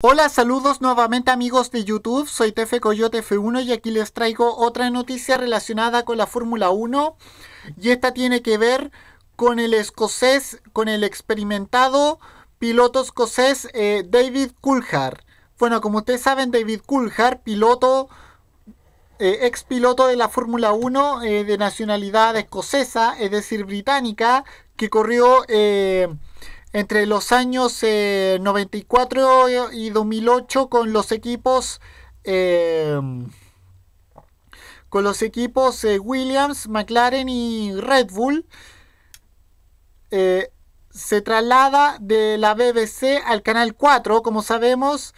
Hola, saludos nuevamente amigos de YouTube, soy Tefe Coyote F1 y aquí les traigo otra noticia relacionada con la Fórmula 1 y esta tiene que ver con el escocés, con el experimentado piloto escocés eh, David Coulthard. Bueno, como ustedes saben, David Coulthard, piloto, eh, ex piloto de la Fórmula 1 eh, de nacionalidad escocesa, es decir, británica, que corrió entre los años 94 eh, y 2008 con los equipos eh, con los equipos eh, Williams, McLaren y Red Bull se traslada de la BBC al canal 4 como sabemos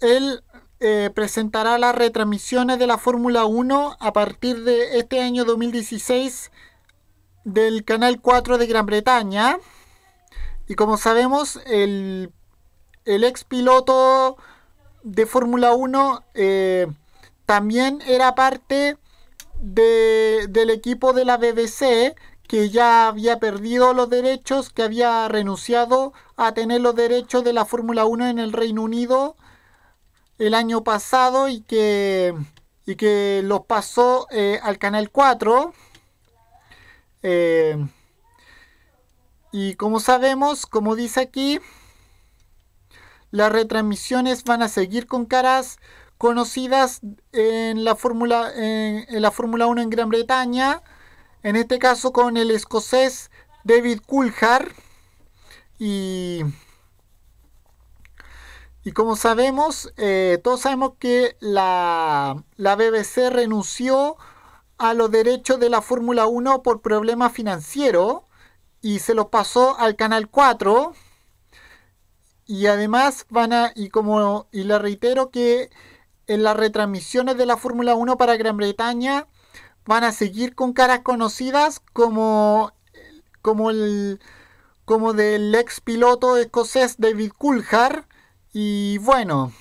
él presentará las retransmisiones de la Fórmula 1 a partir de este año 2016 del canal 4 de Gran Bretaña y como sabemos, el, el ex piloto de Fórmula 1 eh, también era parte del equipo de la BBC que ya había perdido los derechos, que había renunciado a tener los derechos de la Fórmula 1 en el Reino Unido el año pasado y que, que los pasó eh, al Canal 4. Y como sabemos, como dice aquí, las retransmisiones van a seguir con caras conocidas en la Fórmula en, la Fórmula 1 en Gran Bretaña, en este caso con el escocés David Coulthard y como sabemos, eh, todos sabemos que la, la BBC renunció a los derechos de la Fórmula 1 por problemas financieros y se los pasó al canal 4 y además van a y como y le reitero que en las retransmisiones de la Fórmula 1 para Gran Bretaña van a seguir con caras conocidas como como el como del ex piloto escocés David Coulthard y bueno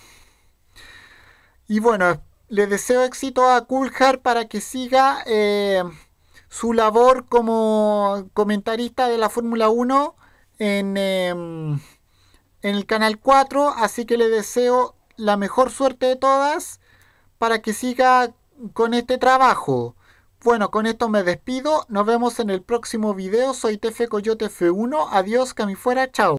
y bueno le deseo éxito a Coulthard para que siga eh, su labor como comentarista de la Fórmula 1 en, em, en el Canal 4, así que le deseo la mejor suerte de todas para que siga con este trabajo. Bueno, con esto me despido, nos vemos en el próximo video, soy Tefe Coyote F1, adiós, que fuera, chao.